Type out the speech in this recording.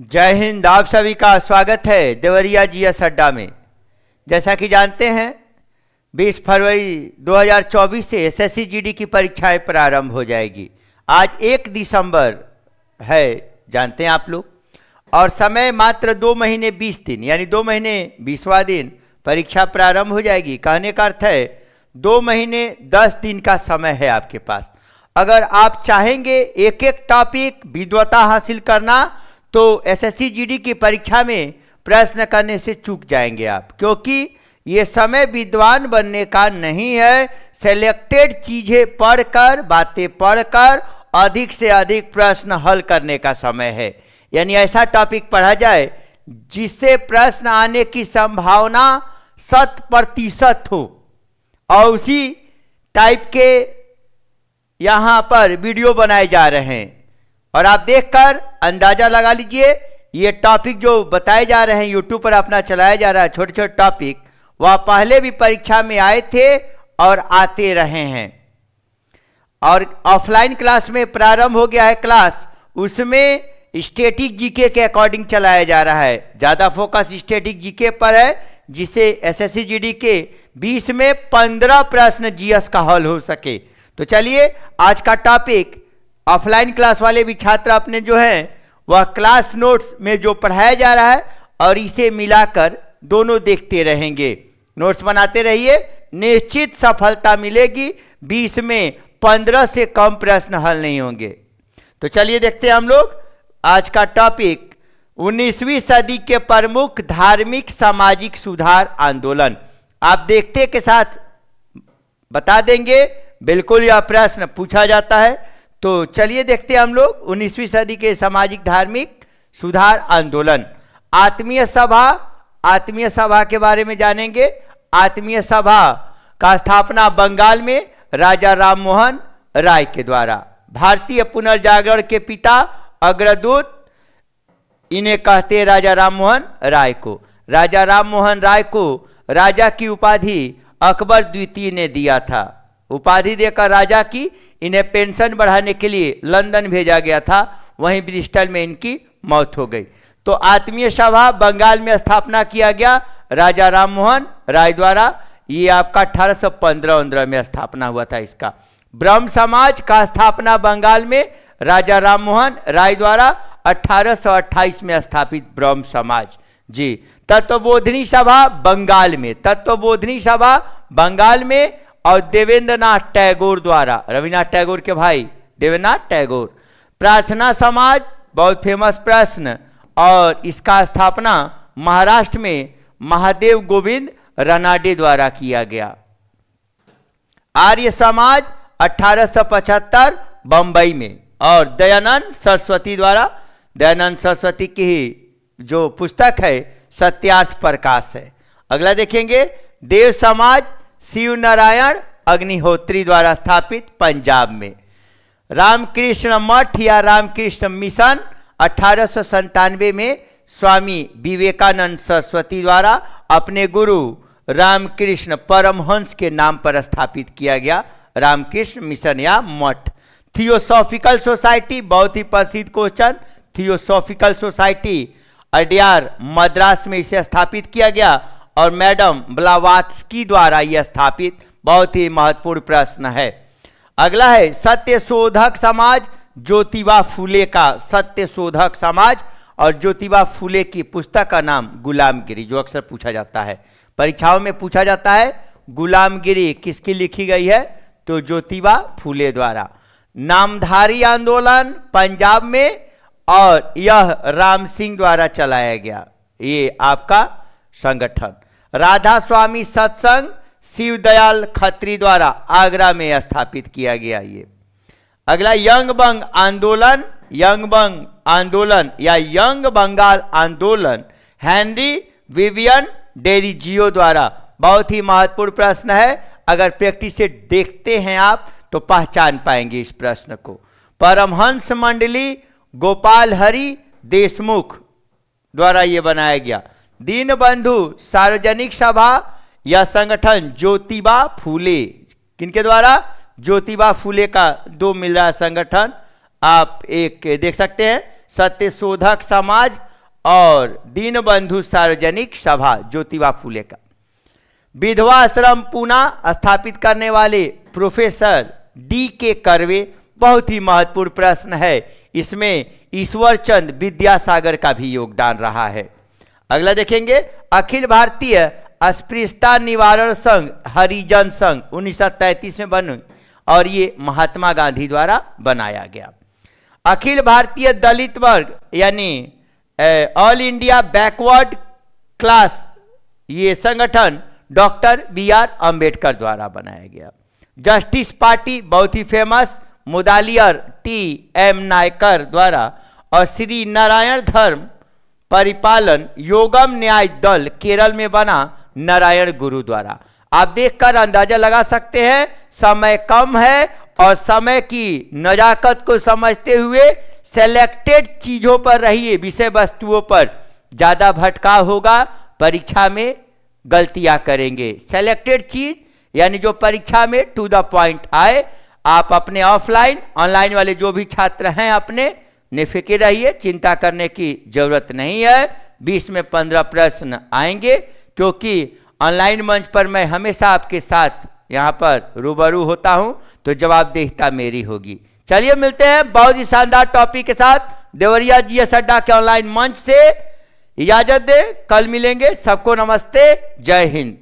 जय हिंद आप सभी का स्वागत है देवरिया जी एस अड्डा में जैसा कि जानते हैं 20 फरवरी 2024 से एसएससी जीडी की परीक्षाएं प्रारंभ हो जाएगी आज एक दिसंबर है जानते हैं आप लोग और समय मात्र दो महीने बीस दिन यानी दो महीने बीसवा दिन परीक्षा प्रारंभ हो जाएगी कहने का अर्थ है दो महीने दस दिन का समय है आपके पास अगर आप चाहेंगे एक एक टॉपिक विद्वता हासिल करना तो एसएससी जीडी की परीक्षा में प्रश्न करने से चूक जाएंगे आप क्योंकि ये समय विद्वान बनने का नहीं है सेलेक्टेड चीज़ें पढ़कर बातें पढ़कर अधिक से अधिक प्रश्न हल करने का समय है यानी ऐसा टॉपिक पढ़ा जाए जिससे प्रश्न आने की संभावना शत प्रतिशत हो और उसी टाइप के यहाँ पर वीडियो बनाए जा रहे हैं और आप देखकर अंदाज़ा लगा लीजिए ये टॉपिक जो बताए जा रहे हैं यूट्यूब पर अपना चलाया जा रहा है छोटे छोटे टॉपिक वह पहले भी परीक्षा में आए थे और आते रहे हैं और ऑफलाइन क्लास में प्रारंभ हो गया है क्लास उसमें स्टेटिक जीके के अकॉर्डिंग चलाया जा रहा है ज़्यादा फोकस स्टेटिक जीके पर है जिसे एसएससी जीडी के बीस में पंद्रह प्रश्न जीएस का हल हो सके तो चलिए आज का टॉपिक ऑफलाइन क्लास वाले भी छात्र अपने जो हैं वह क्लास नोट्स में जो पढ़ाया जा रहा है और इसे मिलाकर दोनों देखते रहेंगे नोट्स बनाते रहिए निश्चित सफलता मिलेगी बीस में पंद्रह से कम प्रश्न हल नहीं होंगे तो चलिए देखते हैं हम लोग आज का टॉपिक 19वीं सदी के प्रमुख धार्मिक सामाजिक सुधार आंदोलन आप देखते के साथ बता देंगे बिल्कुल यह प्रश्न पूछा जाता है तो चलिए देखते हैं हम लोग उन्नीसवीं सदी के सामाजिक धार्मिक सुधार आंदोलन आत्मीय सभा आत्मीय सभा के बारे में जानेंगे आत्मीय सभा का स्थापना बंगाल में राजा राममोहन राय के द्वारा भारतीय पुनर्जागरण के पिता अग्रदूत इन्हें कहते हैं राजा राममोहन राय को राजा राममोहन राय को राजा की उपाधि अकबर द्वितीय ने दिया था उपाधि देकर राजा की इन्हें पेंशन बढ़ाने के लिए लंदन भेजा गया था वहीं ब्रिस्टल में इनकी मौत हो गई तो आत्मीय सभा बंगाल में स्थापना किया गया राजा राममोहन राय द्वारा ये आपका अठारह सौ में स्थापना हुआ था इसका ब्रह्म समाज का स्थापना बंगाल में राजा राममोहन राय द्वारा 1828 में स्थापित ब्रह्म समाज जी तत्वबोधनी सभा बंगाल में तत्वबोधनी सभा बंगाल में और देवेंद्र नाथ टैगोर द्वारा रविनाथ टैगोर के भाई देवेंद्रनाथ टैगोर प्रार्थना समाज बहुत फेमस प्रश्न और इसका स्थापना महाराष्ट्र में महादेव गोविंद रनाडे द्वारा किया गया आर्य समाज 1875 बंबई में और दयानंद सरस्वती द्वारा दयानंद सरस्वती की जो पुस्तक है सत्यार्थ प्रकाश है अगला देखेंगे देव समाज शिव नारायण अग्निहोत्री द्वारा स्थापित पंजाब में रामकृष्ण मठ या रामकृष्ण मिशन अठारह में स्वामी विवेकानंद सरस्वती द्वारा अपने गुरु रामकृष्ण परमहंस के नाम पर स्थापित किया गया रामकृष्ण मिशन या मठ थियोसॉफिकल सोसाइटी बहुत ही प्रसिद्ध question Theosophical Society Adyar Madras में इसे स्थापित किया गया और मैडम ब्लावात्स्की द्वारा यह स्थापित बहुत ही महत्वपूर्ण प्रश्न है अगला है सत्य शोधक समाज ज्योतिबा फूले का सत्य शोधक समाज और ज्योतिबा फूले की पुस्तक का नाम गुलामगिरी जो अक्सर पूछा जाता है परीक्षाओं में पूछा जाता है गुलामगिरी किसकी लिखी गई है तो ज्योतिबा फूले द्वारा नामधारी आंदोलन पंजाब में और यह राम सिंह द्वारा चलाया गया ये आपका संगठन राधा स्वामी सत्संग शिवदयाल खत्री द्वारा आगरा में स्थापित किया गया ये अगला यंग बंग आंदोलन यंग बंग आंदोलन या यंग बंगाल आंदोलन हेनरी विवियन डेरीजियो द्वारा बहुत ही महत्वपूर्ण प्रश्न है अगर प्रैक्टिस से देखते हैं आप तो पहचान पाएंगे इस प्रश्न को परमहंस मंडली गोपाल हरि देशमुख द्वारा ये बनाया गया दीन बंधु सार्वजनिक सभा या संगठन ज्योतिबा फूले किनके द्वारा ज्योतिबा फूले का दो मिल रहा संगठन आप एक देख सकते हैं सत्य शोधक समाज और दीन बंधु सार्वजनिक सभा ज्योतिबा फूले का विधवा आश्रम पुना स्थापित करने वाले प्रोफेसर डी के करवे बहुत ही महत्वपूर्ण प्रश्न है इसमें ईश्वरचंद विद्यासागर का भी योगदान रहा है अगला देखेंगे अखिल भारतीय अस्पृश्यता निवारण संघ हरिजन संघ उन्नीस में बन और ये महात्मा गांधी द्वारा बनाया गया अखिल भारतीय दलित वर्ग यानी ऑल इंडिया बैकवर्ड क्लास ये संगठन डॉक्टर बी आर अम्बेडकर द्वारा बनाया गया जस्टिस पार्टी बहुत ही famous Mudaliar T M Naicker द्वारा और श्री नारायण धर्म परिपालन योगम न्याय दल केरल में बना नारायण गुरु द्वारा आप देखकर अंदाजा लगा सकते हैं समय कम है और समय की नजाकत को समझते हुए सेलेक्टेड चीज़ों पर रहिए विषय वस्तुओं पर ज़्यादा भटकाव होगा परीक्षा में गलतियां करेंगे सेलेक्टेड चीज़ यानी जो परीक्षा में टू द पॉइंट आए आप अपने ऑफलाइन ऑनलाइन वाले जो भी छात्र हैं अपने निफिक्र रहिए चिंता करने की जरूरत नहीं है बीस में पंद्रह प्रश्न आएंगे क्योंकि ऑनलाइन मंच पर मैं हमेशा आपके साथ यहाँ पर रूबरू होता हूँ तो जवाबदेहता मेरी होगी चलिए मिलते हैं बहुत ही शानदार टॉपिक के साथ देवरिया जी एस अड्डा के ऑनलाइन मंच से इजाजत दें कल मिलेंगे सबको नमस्ते जय हिंद